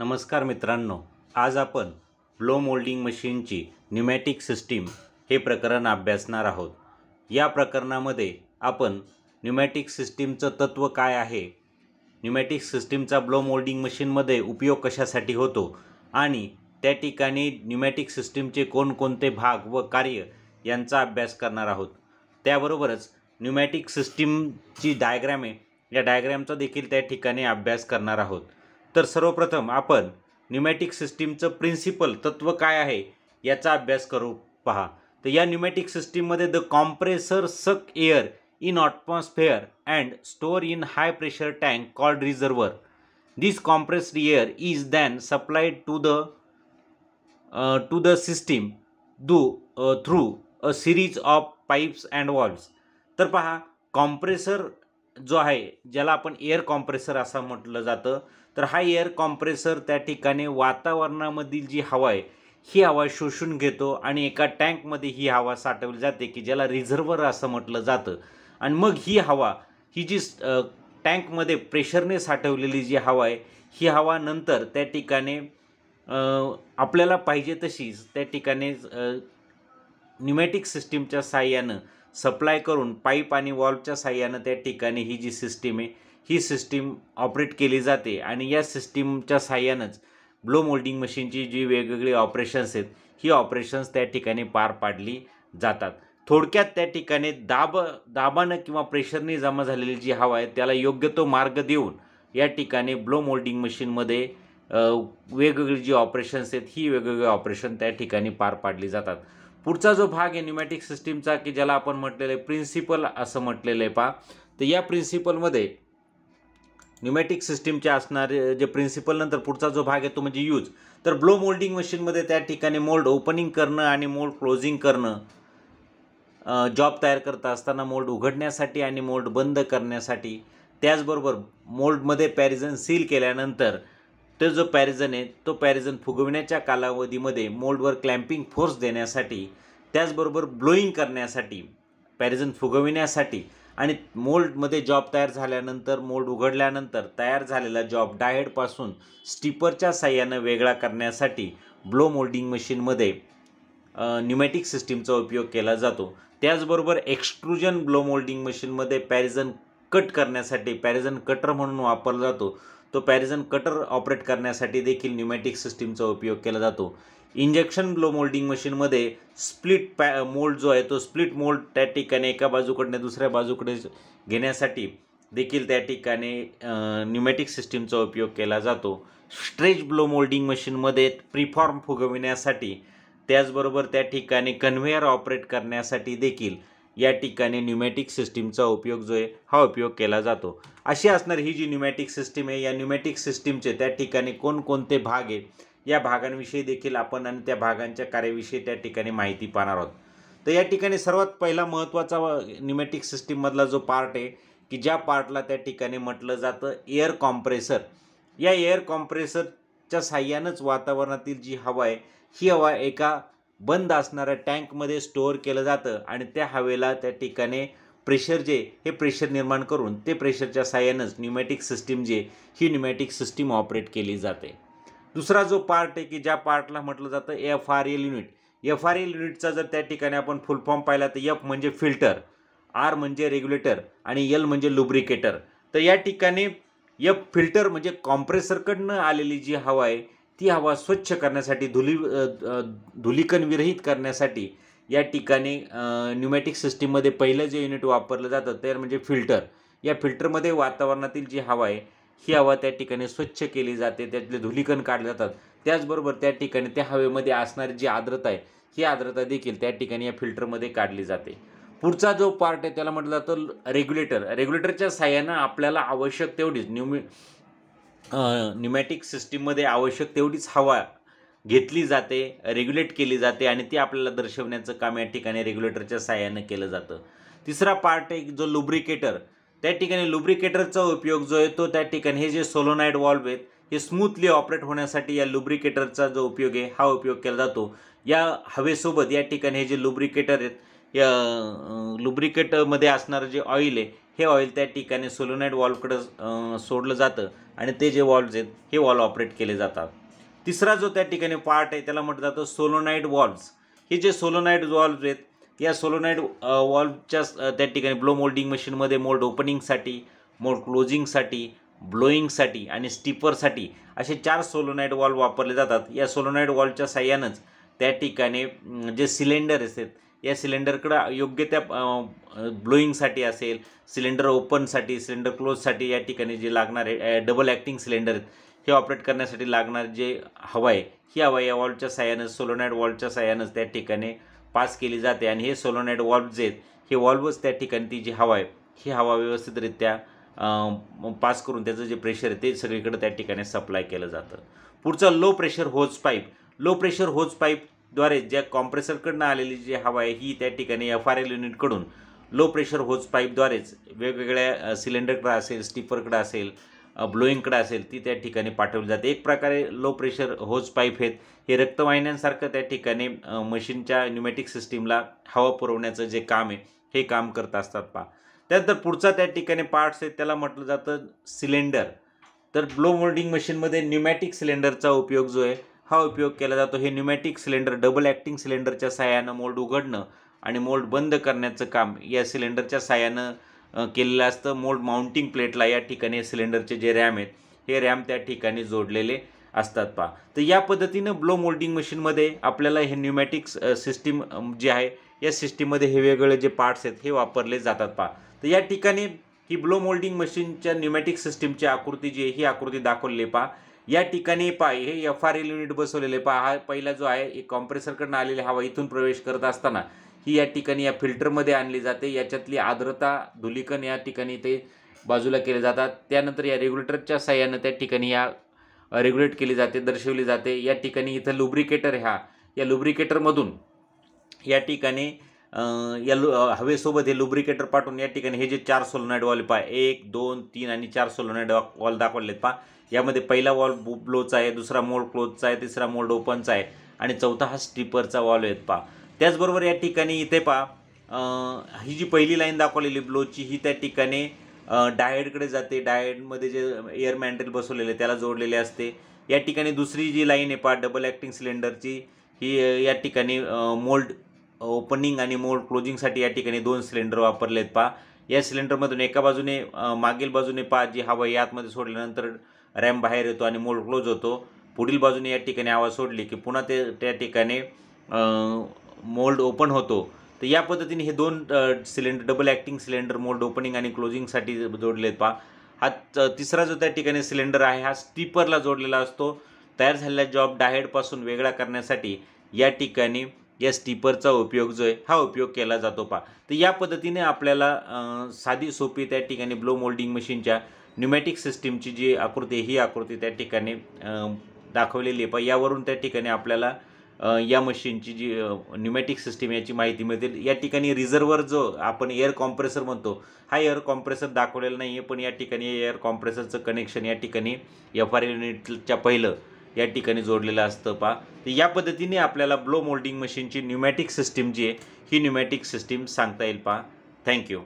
नमस्कार मित्रांनो आज आपण ब्लो मोल्डिंग मशीनची न्युमॅटिक सिस्टीम हे प्रकरण अभ्यासणार आहोत या प्रकरणामध्ये आपण न्युमॅटिक सिस्टीमचं तत्त्व काय आहे न्युमॅटिक सिस्टीमचा ब्लो मोल्डिंग मशीनमध्ये उपयोग कशासाठी होतो आणि त्या ठिकाणी न्युमॅटिक सिस्टीमचे कोणकोणते भाग व कार्य यांचा अभ्यास करणार आहोत त्याबरोबरच न्युमॅटिक सिस्टीमची डायग्रॅमे या डायग्रॅमचा देखील त्या ठिकाणी अभ्यास करणार आहोत तर सर्वप्रथम आपण न्युमॅटिक सिस्टीमचं प्रिन्सिपल तत्त्व काय आहे याचा अभ्यास करू पहा तर या न्युमॅटिक सिस्टीममध्ये the compressor suck air in atmosphere and store in high pressure tank called reservoir this compressed air is then supplied to the to the system to through a series of pipes and valves तर पहा compressor जो आहे ज्याला आपण air compressor असं म्हटलं जातं तर हा एअर कॉम्प्रेसर त्या ठिकाणी वातावरणामधील जी हवा आहे ही हवा शोषून घेतो आणि एका टँकमध्ये ही हवा साठवली जाते की ज्याला रिझर्वर असं म्हटलं जातं आणि मग ही हवा ही जी टँकमध्ये प्रेशरने साठवलेली जी हवा आहे ही हवा नंतर त्या ठिकाणी आपल्याला पाहिजे तशीच त्या ठिकाणी न्युमॅटिक सिस्टीमच्या साह्यानं सप्लाय करून पाईप आणि वॉल्वच्या साह्यानं त्या ठिकाणी ही जी सिस्टीम आहे ही सिस्टीम ऑपरेट केली जाते आणि या सिस्टीमच्या साह्यानंच ब्लो मोल्डिंग मशीनची जी वेगवेगळी ऑपरेशन्स आहेत ही ऑपरेशन्स त्या ठिकाणी पार पाडली जातात थोडक्यात त्या ठिकाणी दाब दाबानं किंवा प्रेशरने जमा झालेली जी हवा आहे त्याला योग्य तो मार्ग देऊन या ठिकाणी ब्लो मोल्डिंग मशीनमध्ये वेगवेगळी जी ऑपरेशन्स आहेत ही वेगवेगळे ऑपरेशन त्या ठिकाणी पार पाडली जातात पुढचा जो भाग आहे न्युमॅटिक सिस्टीमचा की ज्याला आपण म्हटलेलं आहे प्रिन्सिपल असं म्हटलेलं आहे पहा तर या प्रिन्सिपलमध्ये न्युमॅटिक सिस्टीमचे असणारे जे प्रिन्सिपल नंतर पुढचा जो भाग आहे तो म्हणजे यूज तर ब्लो मोल्डिंग मशीनमध्ये त्या ठिकाणी मोल्ड ओपनिंग करणं आणि मोल्ड क्लोजिंग करणं जॉब तयार करत असताना मोल्ड उघडण्यासाठी आणि मोल्ड बंद करण्यासाठी त्याचबरोबर मोल्डमध्ये पॅरिझन सील केल्यानंतर तो जो पॅरिझन आहे तो पॅरिझन फुगविण्याच्या कालावधीमध्ये मोल्डवर क्लॅम्पिंग फोर्स देण्यासाठी त्याचबरोबर ब्लोईंग करण्यासाठी पॅरिझन फुगविण्यासाठी आणि मोल्डमध्ये जॉब तयार झाल्यानंतर मोल्ड उघडल्यानंतर तयार झालेला जॉब डायडपासून स्टीपरच्या साह्यानं वेगळा करण्यासाठी ब्लो मोल्डिंग मशीनमध्ये न्युमॅटिक सिस्टीमचा उपयोग केला जातो त्याचबरोबर एक्स्ट्रुजन ब्लो मोल्डिंग मशीनमध्ये पॅरिझन कट करण्यासाठी पॅरिझन कटर म्हणून वापरला जातो तो पॅरिझन कटर ऑपरेट करण्यासाठी देखील न्युमॅटिक सिस्टीमचा उपयोग केला जातो इंजेक्शन ब्लो मोल्डिंग मशीनमध्ये स्प्लिट पॅ मोल्ड जो आहे तो स्प्लिट मोल्ड त्या ठिकाणी एका बाजूकडनं दुसऱ्या बाजूकडे घेण्यासाठी देखील त्या ठिकाणी न्युमॅटिक सिस्टीमचा उपयोग केला जातो स्ट्रेच ब्लो मोल्डिंग मशीनमध्ये प्रीफॉर्म फुगविण्यासाठी त्याचबरोबर त्या ठिकाणी कन्व्हेअर ऑपरेट करण्यासाठी देखील या ठिकाणी न्युमॅटिक सिस्टीमचा उपयोग जो आहे हा उपयोग केला जातो अशी असणारी ही जी न्युमॅटिक सिस्टीम आहे या न्युमॅटिक सिस्टीमचे त्या ठिकाणी कोणकोणते भाग आहे या भागांविषयी देखील आपण आणि त्या भागांच्या कार्याविषयी त्या ठिकाणी माहिती पाहणार आहोत तर या ठिकाणी सर्वात पहिला महत्त्वाचा न्युमॅटिक सिस्टीममधला जो पार्ट आहे की ज्या पार्टला त्या ठिकाणी म्हटलं जातं एअर कॉम्प्रेसर या एअर कॉम्प्रेसरच्या साह्यानंच वातावरणातील जी हवा आहे ही हवा एका बंद असणाऱ्या टँकमध्ये स्टोअर केलं जातं आणि त्या हवेला त्या ठिकाणी प्रेशर जे हे प्रेशर निर्माण करून ते प्रेशरच्या साह्यानंच न्युमॅटिक सिस्टीम जे ही न्युमॅटिक सिस्टीम ऑपरेट केली जाते दुसरा जो पार्ट आहे की ज्या पार्टला म्हटलं जातं F R L unit F R L युनिटचा जर त्या ठिकाणी आपण फुल फॉर्म पाहिला तर एफ म्हणजे फिल्टर आर म्हणजे रेग्युलेटर आणि एल म्हणजे लुब्रिकेटर तर या ठिकाणी एफ फिल्टर म्हणजे कॉम्प्रेसरकडनं आलेली जी हवा आहे ती हवा स्वच्छ करण्यासाठी धुली धुलीकण विरहित करण्यासाठी या ठिकाणी न्युमॅटिक सिस्टीममध्ये पहिलं जे युनिट वापरलं जातं ते म्हणजे फिल्टर या फिल्टरमध्ये वातावरणातील जी हवा आहे ही हवा त्या ठिकाणी स्वच्छ केली जाते त्यातले धुलीकण काढले जातात त्याचबरोबर त्या ठिकाणी त्या हवेमध्ये असणारी जी आर्द्रता आहे ही आर्द्रता देखील त्या ठिकाणी या फिल्टरमध्ये काढली जाते पुढचा जो पार्ट आहे त्याला म्हटलं जातं रेग्युलेटर रेग्युलेटरच्या साह्यानं आपल्याला आवश्यक तेवढीच न्यूमि न्यूमॅटिक सिस्टीममध्ये आवश्यक तेवढीच हवा घेतली जाते रेग्युलेट केली जाते आणि ती आपल्याला दर्शवण्याचं काम या ठिकाणी रेग्युलेटरच्या सहाय्यानं केलं जातं तिसरा पार्ट एक जो लुब्रिकेटर त्या ठिकाणी लुब्रिकेटरचा उपयोग जो आहे तो त्या ठिकाणी हे जे सोलोनाईड वॉल्व आहेत हे स्मूथली ऑपरेट होण्यासाठी या लुब्रिकेटरचा जो उपयोग आहे हा उपयोग केला जातो या हवेसोबत या ठिकाणी हे जे लुब्रिकेटर आहेत या लुब्रिकेटरमध्ये असणारं जे ऑइल आहे हे ऑइल त्या ठिकाणी सोलोनाईट वॉल्वकडं सोडलं जातं आणि ते जे वॉल्व्ज आहेत हे वॉल्व ऑपरेट केले जातात तिसरा जो त्या ठिकाणी पार्ट आहे त्याला म्हटलं जातं सोलोनाईट वॉल्व्ज हे जे सोलोनाईट वॉल्व्ज आहेत या सोलोनाईट वॉल्वच्या त्या ठिकाणी ब्लो मोल्डिंग मशीनमध्ये मोल्ड ओपनिंगसाठी मोल्ड क्लोजिंगसाठी ब्लोईंगसाठी आणि स्टिपरसाठी असे चार सोलोनाईट वॉल्व वापरले जातात या सोलोनाईट वॉल्वच्या साह्यानंच त्या ठिकाणी जे सिलेंडर असतात या सिलेंडरकडं योग्य त्या ब्लोईंगसाठी असेल सिलेंडर ओपनसाठी सिलेंडर क्लोजसाठी या ठिकाणी जे लागणारे डबल ॲक्टिंग सिलेंडर आहेत हे ऑपरेट करण्यासाठी लागणार जे हवा आहे ही हवा या वॉल्वच्या साहाय्यानं सोलोनाईड वॉल्वच्या साह्यानंच त्या ठिकाणी पास केली जाते आणि हे सोलोनाईड वॉल्व जे आहेत हे वॉल्वच त्या ठिकाणी ती जी हवा आहे ही हवा व्यवस्थितरित्या पास करून त्याचं जे प्रेशर आहे ते सगळीकडे त्या ठिकाणी सप्लाय केलं जातं पुढचं low pressure hose pipe low pressure hose pipe द्वारे ज्या कॉम्प्रेसरकडनं आलेली जी हवा आहे ही त्या ठिकाणी एफ आर एल युनिटकडून लो प्रेशर होज पाईपद्वारेच वेगवेगळ्या सिलेंडरकडं असेल स्टीपरकडं असेल ब्लोईंगकडं असेल ती त्या ठिकाणी पाठवली जाते एक प्रकारे लो प्रेशर होज पाईप आहेत हे रक्तवाहिन्यांसारखं त्या ठिकाणी मशीनच्या न्युमॅटिक सिस्टीमला हवा पुरवण्याचं जे काम आहे हे काम करत असतात पा त्यानंतर पुढचा त्या ठिकाणी पार्ट्स आहेत त्याला म्हटलं जातं सिलेंडर तर ब्लो मोल्डिंग मशीनमध्ये न्युमॅटिक सिलेंडरचा उपयोग जो आहे हा उपयोग केला जातो हे न्युमॅटिक सिलेंडर डबल ॲक्टिंग सिलेंडरच्या सहाय्यानं मोल्ड उघडणं आणि मोल्ड बंद करण्याचं काम या सिलेंडरच्या सहाय्यानं केलेलं असतं मोल्ड माउंटिंग प्लेटला या ठिकाणी सिलेंडरचे जे रॅम आहेत हे रॅम त्या ठिकाणी जोडलेले असतात पहा तर या पद्धतीनं ब्लो मोल्डिंग मशीनमध्ये आपल्याला हे न्युमॅटिक्स सिस्टीम जे आहे या सिस्टीममध्ये हे वेगवेगळे जे पार्ट्स आहेत हे वापरले जातात पहा तर या ठिकाणी ही ब्लो मोल्डिंग मशीनच्या न्युमॅटिक सिस्टीमची आकृती जी आहे ही आकृती दाखवली पहा या ठिकाणी पाय हे एफ आर एल युनिट बसवलेले पहा हा पहिला जो आहे एक कॉम्प्रेसरकडनं आलेली हवा इथून प्रवेश करत असताना ही या ठिकाणी या फिल्टरमध्ये आणली जाते याच्यातली आर्द्रता धुलीकन या ठिकाणी ते बाजूला केले जातात त्यानंतर या रेग्युलेटरच्या सहाय्यानं त्या ठिकाणी या रेग्युलेट केली जाते दर्शवली जाते या ठिकाणी इथं लुब्रिकेटर ह्या या लुब्रिकेटरमधून या ठिकाणी या लु हवेसोबत हे लुब्रिकेटर पाठवून या ठिकाणी हे जे चार सोलोनाईड वॉल पहा एक दोन तीन आणि चार सोलोनाईड वॉल दाखवलेत पहा यामध्ये पहिला वॉल ब्लोचा आहे दुसरा मोल्ड क्लोजचा आहे तिसरा मोल्ड ओपनचा आहे आणि चौथा हा स्टीपरचा वॉल आहेत पहा त्याचबरोबर या ठिकाणी इथे पहा ही जी पहिली लाईन दाखवलेली ब्लोची ही त्या ठिकाणी डायडकडे जाते डायडमध्ये जे एअर मॅन्ड्रेल बसवलेले त्याला जोडलेले असते या ठिकाणी दुसरी जी लाईन आहे पहा डबल ॲक्टिंग सिलेंडरची ही या ठिकाणी मोल्ड ओपनिंग आणि मोल्ड क्लोजिंगसाठी या ठिकाणी दोन सिलेंडर वापरले आहेत पहा या सिलेंडरमधून एका बाजूने मागील बाजूने पहा जी हवा आतमध्ये सोडल्यानंतर रॅम बाहेर येतो आणि मोल्ड क्लोज होतो पुढील बाजूने या ठिकाणी आवाज सोडली की पुन्हा ते त्या ठिकाणी मोल्ड ओपन होतो तर या पद्धतीने हे दोन cylinder double acting cylinder mould opening आणि क्लोजिंगसाठी जोडलेत पहा हा तिसरा जो त्या ठिकाणी सिलेंडर आहे हा स्टीपरला जोडलेला असतो तयार झालेला जॉब डाहेडपासून वेगळा करण्यासाठी या ठिकाणी या स्टीपरचा उपयोग जो आहे हा उपयोग केला जातो पहा तर या पद्धतीने आपल्याला साधी सोपी त्या ठिकाणी ब्लो मोल्डिंग मशीनच्या न्युमॅटिक सिस्टीमची जी आकृती ही आकृती त्या ठिकाणी दाखवलेली आहे पण यावरून त्या ठिकाणी आपल्याला या मशीनची जी न्युमॅटिक सिस्टीम याची माहिती मिळते या ठिकाणी रिझर्वर जो आपण एअर कॉम्प्रेसर म्हणतो हा एअर कॉम्प्रेसर दाखवलेला नाही आहे पण या ठिकाणी एअर कॉम्प्रेसरचं कनेक्शन या ठिकाणी एफ आर युनिटच्या पहिलं या ठिकाणी जोडलेलं असतं पा तर या पद्धतीने आपल्याला ब्लो मोल्डिंग मशीनची न्युमॅटिक सिस्टीम जी आहे ही न्युमॅटिक सिस्टीम सांगता येईल पा थँक्यू